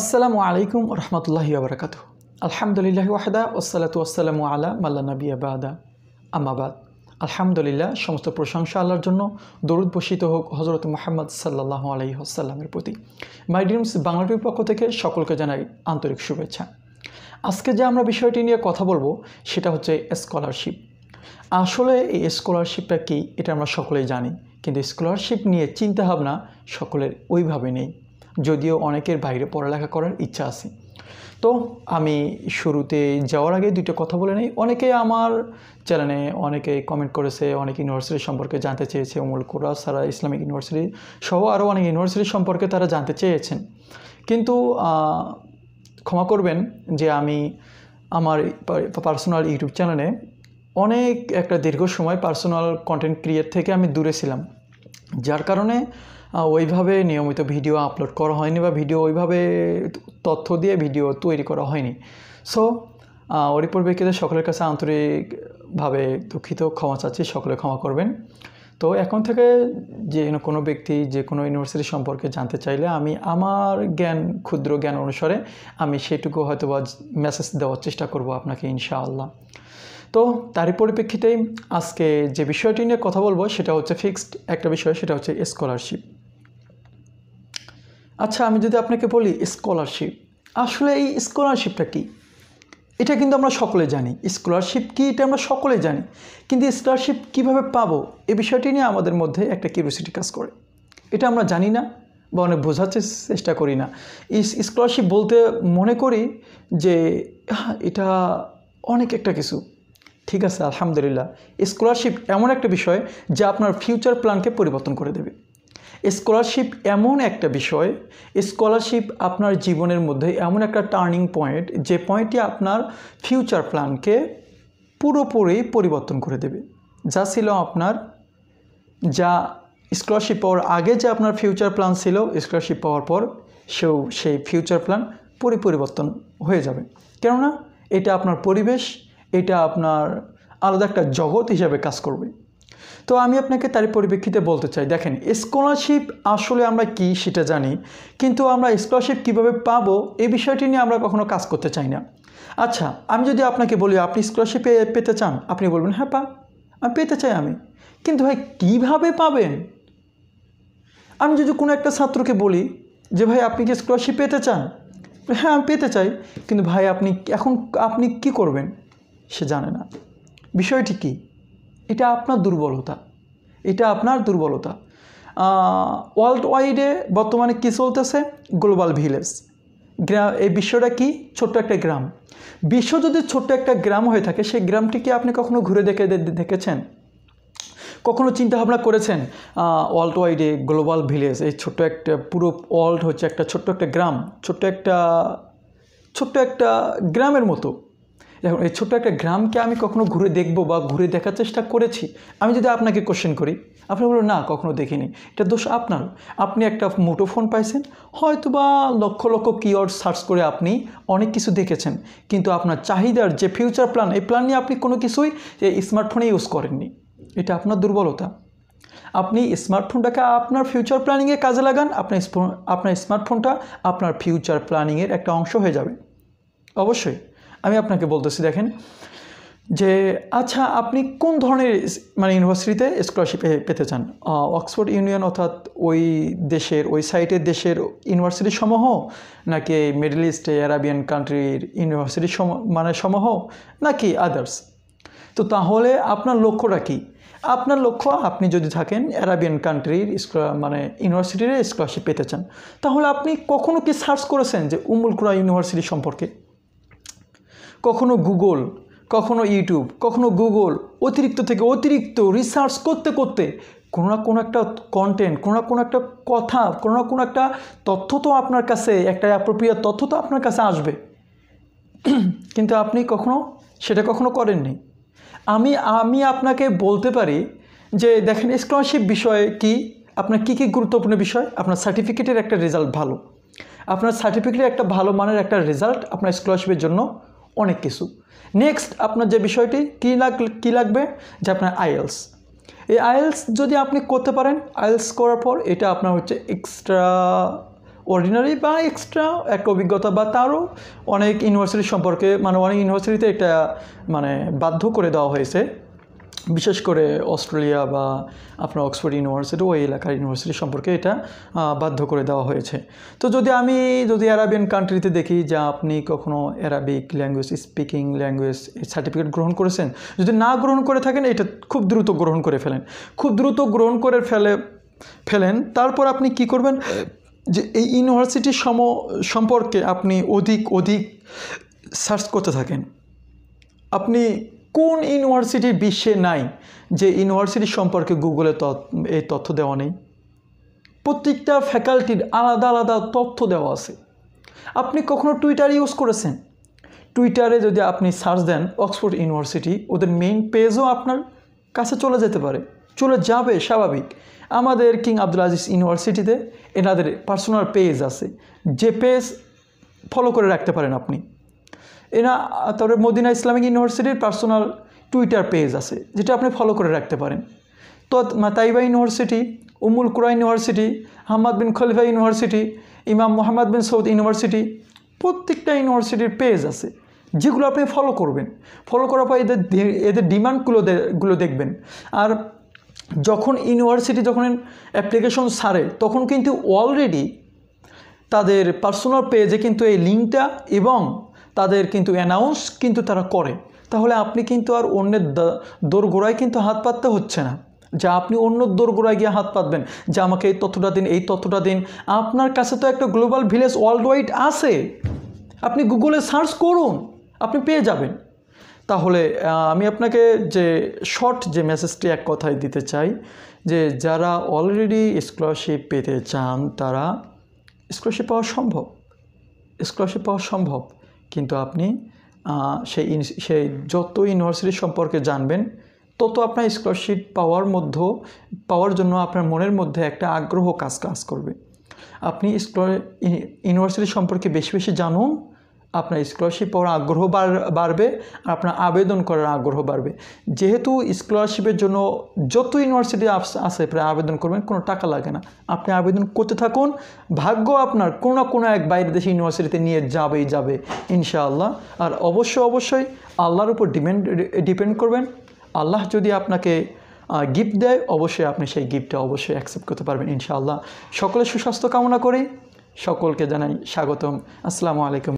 আসসালামু আলাইকুম রহমতুল্লাহি আবরাকাত আলহামদুলিল্লাহ ওয়াহদা ওসালাত আলা মাল্লা নবী আবাদা আমাবাদ আলহামদুলিল্লাহ সমস্ত প্রশংসা আল্লাহর জন্য দরুদ বসিত হোক হজরত মোহাম্মদ সাল্লাহ আলহি আসাল্লামের প্রতি মাই ড্রিমস বাংলাটির পক্ষ থেকে সকলকে জানাই আন্তরিক শুভেচ্ছা আজকে যে আমরা বিষয়টি নিয়ে কথা বলবো সেটা হচ্ছে স্কলারশিপ আসলে এই স্কলারশিপটা কী এটা আমরা সকলেই জানি কিন্তু স্কলারশিপ নিয়ে চিন্তাভাবনা সকলের ওইভাবে নেই যদিও অনেকের বাইরে পড়ালেখা করার ইচ্ছা আছে তো আমি শুরুতে যাওয়ার আগে দুটো কথা বলে নিই অনেকে আমার চ্যানেলে অনেকে কমেন্ট করেছে অনেক ইউনিভার্সিটি সম্পর্কে জানতে চেয়েছে অমুল কোরা সারা ইসলামিক ইউনিভার্সিটি সহ আরও অনেক ইউনিভার্সিটি সম্পর্কে তারা জানতে চেয়েছেন কিন্তু ক্ষমা করবেন যে আমি আমার পার্সোনাল ইউটিউব চ্যানেলে অনেক একটা দীর্ঘ সময় পার্সোনাল কন্টেন্ট ক্রিয়েট থেকে আমি দূরে ছিলাম যার কারণে ওইভাবে নিয়মিত ভিডিও আপলোড করা হয়নি বা ভিডিও ওইভাবে তথ্য দিয়ে ভিডিও তৈরি করা হয়নি সো অরিপুর ব্যক্তিদের সকলের কাছে আন্তরিকভাবে দুঃখিত ক্ষমা চাচ্ছি সকলে ক্ষমা করবেন তো এখন থেকে যে কোনো ব্যক্তি যে কোনো ইউনিভার্সিটি সম্পর্কে জানতে চাইলে আমি আমার জ্ঞান ক্ষুদ্র জ্ঞান অনুসারে আমি সেটুকু হয়তো বা মেসেজ দেওয়ার চেষ্টা করব আপনাকে ইনশাআল্লাহ তো তারই পরিপ্রেক্ষিতেই আজকে যে বিষয়টি নিয়ে কথা বলবো সেটা হচ্ছে ফিক্সড একটা বিষয় সেটা হচ্ছে স্কলারশিপ আচ্ছা আমি যদি আপনাকে বলি স্কলারশিপ আসলে এই স্কলারশিপটা কী এটা কিন্তু আমরা সকলে জানি স্কলারশিপ কি এটা আমরা সকলে জানি কিন্তু স্কলারশিপ কিভাবে পাবো এ বিষয়টি নিয়ে আমাদের মধ্যে একটা কিউরিয়াসিটি কাজ করে এটা আমরা জানি না বা অনেক বোঝার চেষ্টা করি না স্কলারশিপ বলতে মনে করি যে এটা অনেক একটা কিছু ঠিক আছে আলহামদুলিল্লাহ স্কলারশিপ এমন একটা বিষয় যা আপনার ফিউচার প্ল্যানকে পরিবর্তন করে দেবে স্কলারশিপ এমন একটা বিষয় স্কলারশিপ আপনার জীবনের মধ্যে এমন একটা টার্নিং পয়েন্ট যে পয়েন্টটি আপনার ফিউচার প্ল্যানকে পুরোপুরি পরিবর্তন করে দেবে যা ছিল আপনার যা স্কলারশিপ পাওয়ার আগে যে আপনার ফিউচার প্ল্যান ছিল স্কলারশিপ পাওয়ার পর সেও সেই ফিউচার প্ল্যান পরিপরিবর্তন হয়ে যাবে কেননা এটা আপনার পরিবেশ এটা আপনার আলাদা একটা জগৎ হিসাবে কাজ করবে তো আমি আপনাকে তার পরিপ্রেক্ষিতে বলতে চাই দেখেন স্কলারশিপ আসলে আমরা কি সেটা জানি কিন্তু আমরা স্কলারশিপ কিভাবে পাবো এই বিষয়টি নিয়ে আমরা কখনো কাজ করতে চাই না আচ্ছা আমি যদি আপনাকে বলি আপনি স্কলারশিপ পেতে চান আপনি বলবেন হ্যাঁ পা আমি পেতে চাই আমি কিন্তু ভাই কীভাবে পাবেন আমি যদি কোনো একটা ছাত্রকে বলি যে ভাই আপনি কি স্কলারশিপ পেতে চান হ্যাঁ আমি পেতে চাই কিন্তু ভাই আপনি এখন আপনি কি করবেন সে জানে না বিষয়টি কি এটা আপনার দুর্বলতা এটা আপনার দুর্বলতা ওয়ার্ল্ড ওয়াইডে বর্তমানে কী চলতেছে গ্লোবাল ভিলেজ গ্রাম এই বিশ্বটা কি ছোট্ট একটা গ্রাম বিশ্ব যদি ছোট্ট একটা গ্রাম হয়ে থাকে সেই গ্রামটিকে আপনি কখনো ঘুরে দেখে দেখেছেন কখনো চিন্তাভাবনা করেছেন ওয়ার্ল্ড ওয়াইডে গ্লোবাল ভিলেজ এই ছোট্ট একটা পুরো ওয়ার্ল্ড হচ্ছে একটা ছোট্ট একটা গ্রাম ছোট্ট একটা ছোট্ট একটা গ্রামের মতো এখন এই ছোট্ট একটা গ্রামকে আমি কখনো ঘুরে দেখবো বা ঘুরে দেখার চেষ্টা করেছি আমি যদি আপনাকে কোশ্চেন করি আপনি বলবেন না কখনো দেখিনি এটা দোষ আপনার আপনি একটা মোটো ফোন পাইছেন হয়তো বা লক্ষ লক্ষ কিওয়ার্ড সার্চ করে আপনি অনেক কিছু দেখেছেন কিন্তু আপনার চাহিদার যে ফিউচার প্ল্যান এই প্ল্যান নিয়ে আপনি কোনো কিছুই স্মার্টফোনে ইউজ করেননি এটা আপনার দুর্বলতা আপনি স্মার্টফোনটাকে আপনার ফিউচার প্ল্যানিংয়ে কাজে লাগান আপনার আপনার স্মার্টফোনটা আপনার ফিউচার প্ল্যানিংয়ের একটা অংশ হয়ে যাবে অবশ্যই আমি আপনাকে বলতেছি দেখেন যে আচ্ছা আপনি কোন ধরনের মানে ইউনিভার্সিটিতে স্কলারশিপ পেতে চান অক্সফোর্ড ইউনিয়ন অর্থাৎ ওই দেশের ওই সাইটের দেশের ইউনিভার্সিটি সমূহ নাকি মিডল ইস্টে অ্যারাবিয়ান কান্ট্রির ইউনিভার্সিটি মানে সমূহ নাকি আদার্স তো তাহলে আপনার লক্ষ্যটা কী আপনার লক্ষ্য আপনি যদি থাকেন অ্যারাবিয়ান কান্ট্রির মানে ইউনিভার্সিটির স্কলারশিপ পেতে চান তাহলে আপনি কখনো কি সার্চ করেছেন যে উমুলকুরা ইউনিভার্সিটি সম্পর্কে কখনো গুগল কখনো ইউটিউব কখনো গুগল অতিরিক্ত থেকে অতিরিক্ত রিসার্চ করতে করতে কোনো না কোনো একটা কন্টেন্ট কোনো না কোনো একটা কথা কোনো না কোনো একটা তথ্য তো আপনার কাছে একটা অ্যাপ্রোপ্রিয়েট তথ্য তো আপনার কাছে আসবে কিন্তু আপনি কখনো সেটা কখনো করেননি আমি আমি আপনাকে বলতে পারি যে দেখেন স্কলারশিপ বিষয়ে কি আপনার কী কী গুরুত্বপূর্ণ বিষয় আপনার সার্টিফিকেটের একটা রেজাল্ট ভালো আপনার সার্টিফিকেটের একটা ভালো মানের একটা রেজাল্ট আপনার স্কলারশিপের জন্য অনেক কিছু নেক্সট আপনার যে বিষয়টি কী লাগ কী লাগবে যে আপনার আইএলস এই আইএলস যদি আপনি করতে পারেন আইএলস করার পর এটা আপনার হচ্ছে এক্সট্রা অর্ডিনারি বা এক্সট্রা একটা অভিজ্ঞতা বা তারও অনেক ইউনিভার্সিটি সম্পর্কে মানে অনেক ইউনিভার্সিটিতে এটা মানে বাধ্য করে দেওয়া হয়েছে বিশেষ করে অস্ট্রেলিয়া বা আপনার অক্সফোর্ড ইউনিভার্সিটি ওই এলাকার ইউনিভার্সিটি সম্পর্কে এটা বাধ্য করে দেওয়া হয়েছে তো যদি আমি যদি অ্যারাবিয়ান কান্ট্রিতে দেখি যা আপনি কখনও Arabic language speaking language certificate গ্রহণ করেছেন যদি না গ্রহণ করে থাকেন এটা খুব দ্রুত গ্রহণ করে ফেলেন খুব দ্রুত গ্রহণ করে ফেলে ফেলেন তারপর আপনি কি করবেন যে এই ইউনিভার্সিটি সম সম্পর্কে আপনি অধিক অধিক সার্চ করতে থাকেন আপনি কোন ইউনিভার্সিটি বিশ্বে নাই যে ইউনিভার্সিটি সম্পর্কে গুগলে এই তথ্য দেওয়া নেই প্রত্যেকটা ফ্যাকাল্টির আলাদা আলাদা তথ্য দেওয়া আছে আপনি কখনো টুইটার ইউজ করেছেন টুইটারে যদি আপনি সার্চ দেন অক্সফোর্ড ইউনিভার্সিটি ওদের মেইন পেজও আপনার কাছে চলে যেতে পারে চলে যাবে স্বাভাবিক আমাদের কিং আব্দুল আজিজ ইউনিভার্সিটিতে এনাদের পার্সোনাল পেজ আছে যে পেজ ফলো করে রাখতে পারেন আপনি এরা তারপরে মদিনা ইসলামিক ইউনিভার্সিটির পার্সোনাল টুইটার পেজ আছে যেটা আপনি ফলো করে রাখতে পারেন তো Taibah university Ummul Qura university Hamad bin Khalifa university Imam Mohammad বিন সৌদ ইউনিভার্সিটি প্রত্যেকটা ইউনিভার্সিটির পেজ আছে যেগুলো আপনি ফলো করবেন ফলো করার পর এদের এদের ডিমান্ডগুলো গুলো দেখবেন আর যখন ইউনিভার্সিটি যখন অ্যাপ্লিকেশন সারে তখন কিন্তু অলরেডি তাদের পার্সোনাল পেজে কিন্তু এই লিঙ্কটা এবং তাদের কিন্তু অ্যানাউন্স কিন্তু তারা করে তাহলে আপনি কিন্তু আর অন্যের দোরগোড়ায় কিন্তু হাত পাততে হচ্ছে না যা আপনি অন্য দোরগোড়ায় গিয়ে হাত পাতবেন যে আমাকে এই তথ্যটা দিন এই তথ্যটা দিন আপনার কাছে তো একটা গ্লোবাল ভিলেজ ওয়ার্ল্ড ওয়াইড আছে আপনি গুগলে সার্চ করুন আপনি পেয়ে যাবেন তাহলে আমি আপনাকে যে শর্ট যে মেসেজটি এক কথায় দিতে চাই যে যারা অলরেডি স্কলারশিপ পেতে চান তারা স্কলারশিপ পাওয়া সম্ভব স্কলারশিপ পাওয়া সম্ভব কিন্তু আপনি সেই সেই যত ইউনিভার্সিটি সম্পর্কে জানবেন তত আপনার স্কলারশিপ পাওয়ার মধ্যে পাওয়ার জন্য আপনার মনের মধ্যে একটা আগ্রহ কাজ কাজ করবে আপনি স্কলার ইউনিভার্সিটি সম্পর্কে বেশি বেশি জানুন আপনার স্কলারশিপ পাওয়ার আগ্রহ বাড়বে আর আপনার আবেদন করার আগ্রহ বাড়বে যেহেতু স্কলারশিপের জন্য যত ইউনিভার্সিটি আছে প্রায় আবেদন করবেন কোনো টাকা লাগে না আপনি আবেদন করতে থাকুন ভাগ্য আপনার কোনো না কোনো এক বাইরের দেশে ইউনিভার্সিটিতে নিয়ে যাবেই যাবে ইনশাআল্লাহ আর অবশ্যই অবশ্যই আল্লাহর উপর ডিপেন্ড ডিপেন্ড করবেন আল্লাহ যদি আপনাকে গিফট দেয় অবশ্যই আপনি সেই গিফটটা অবশ্যই অ্যাকসেপ্ট করতে পারবেন ইনশাআল্লাহ সকলের সুস্বাস্থ্য কামনা করি সকলকে জানাই স্বাগতম আসসালামু আলাইকুম